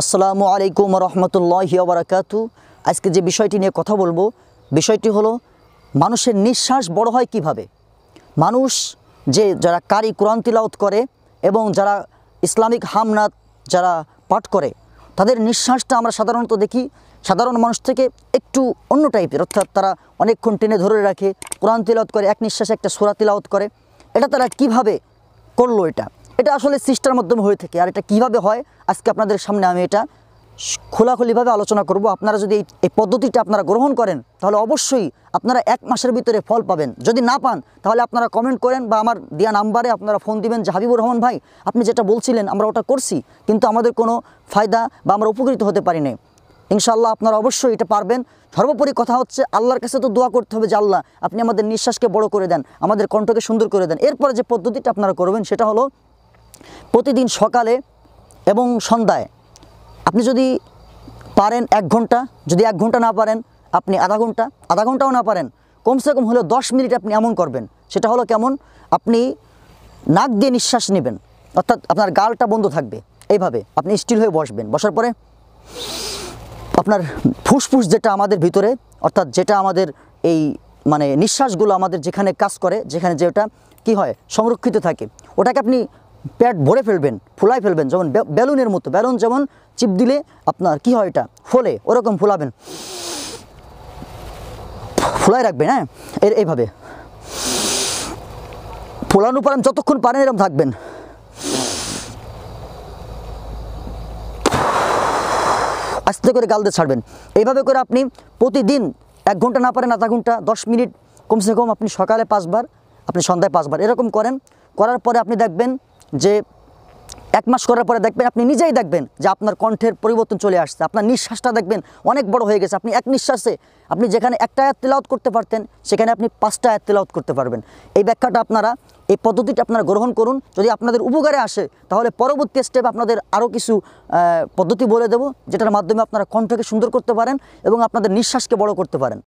আসসালামু আলাইকুম রহমতুল্লাহ বারাকাতু আজকে যে বিষয়টি নিয়ে কথা বলবো বিষয়টি হলো মানুষের নিঃশ্বাস বড় হয় কিভাবে মানুষ যে যারা কারি কোরআন তিলাউত করে এবং যারা ইসলামিক হামনাত যারা পাঠ করে তাদের নিঃশ্বাসটা আমরা সাধারণত দেখি সাধারণ মানুষ থেকে একটু অন্য টাইপের অর্থাৎ তারা অনেকক্ষণ টেনে ধরে রাখে কোরআন তিলাওত করে এক নিঃশ্বাসে একটা সোরা তিলাওত করে এটা তারা কিভাবে করলো এটা এটা আসলে সিস্টার মাধ্যমে হয়ে থাকে আর এটা কিভাবে হয় আজকে আপনাদের সামনে আমি এটা খোলাখুলিভাবে আলোচনা করব আপনারা যদি এই পদ্ধতিটা আপনারা গ্রহণ করেন তাহলে অবশ্যই আপনারা এক মাসের ভিতরে ফল পাবেন যদি না পান তাহলে আপনারা কমেন্ট করেন বা আমার দেওয়া নাম্বারে আপনারা ফোন দিবেন যে হাবিবুর রহমান ভাই আপনি যেটা বলছিলেন আমরা ওটা করছি কিন্তু আমাদের কোনো ফায়দা বা আমরা উপকৃত হতে পারি নাই ইনশাল্লাহ আপনারা অবশ্যই এটা পারবেন সর্বোপরি কথা হচ্ছে আল্লাহর কাছে তো দোয়া করতে হবে যে আল্লাহ আপনি আমাদের নিঃশ্বাসকে বড় করে দেন আমাদের কণ্ঠকে সুন্দর করে দেন এরপরে যে পদ্ধতিটা আপনারা করবেন সেটা হলো প্রতিদিন সকালে এবং সন্ধ্যায় আপনি যদি পারেন এক ঘন্টা যদি এক ঘন্টা না পারেন আপনি আধা ঘন্টা আধা ঘন্টাও না পারেন কমসে কম হলেও দশ মিনিট আপনি এমন করবেন সেটা হলো কেমন আপনি নাক দিয়ে নিঃশ্বাস নেবেন অর্থাৎ আপনার গালটা বন্ধ থাকবে এইভাবে আপনি স্টিল হয়ে বসবেন বসার পরে আপনার ফুসফুস যেটা আমাদের ভিতরে অর্থাৎ যেটা আমাদের এই মানে নিঃশ্বাসগুলো আমাদের যেখানে কাজ করে যেখানে যেটা কি কী হয় সংরক্ষিত থাকে ওটাকে আপনি প্যাট ভরে ফেলবেন ফুলাই ফেলবেন যেমন বেলুনের মতো বেলুন যেমন চিপ দিলে আপনার কি হয় এটা ফোলে ওরকম ফুলাবেন ফুলাই রাখবেন হ্যাঁ এর এইভাবে ফুলানো পারেন যতক্ষণ পারেন এরকম থাকবেন আস্তে করে গাল দিয়ে ছাড়বেন এইভাবে করে আপনি প্রতিদিন এক ঘন্টা না পারেন আধা ঘন্টা দশ মিনিট কমসে কম আপনি সকালে পাঁচবার আপনি সন্ধ্যায় পাঁচবার এরকম করেন করার পরে আপনি দেখবেন যে এক মাস করার পরে দেখবেন আপনি নিজেই দেখবেন যে আপনার কণ্ঠের পরিবর্তন চলে আসছে আপনার নিঃশ্বাসটা দেখবেন অনেক বড় হয়ে গেছে আপনি এক নিঃশ্বাসে আপনি যেখানে একটা আয়াত তেলাওত করতে পারতেন সেখানে আপনি পাঁচটা আয়াত তেলাওত করতে পারবেন এই ব্যাখ্যাটা আপনারা এই পদ্ধতিটা আপনারা গ্রহণ করুন যদি আপনাদের উপকারে আসে তাহলে পরবর্তী স্টেপ আপনাদের আরও কিছু পদ্ধতি বলে দেব যেটার মাধ্যমে আপনারা কণ্ঠকে সুন্দর করতে পারেন এবং আপনাদের নিঃশ্বাসকে বড় করতে পারেন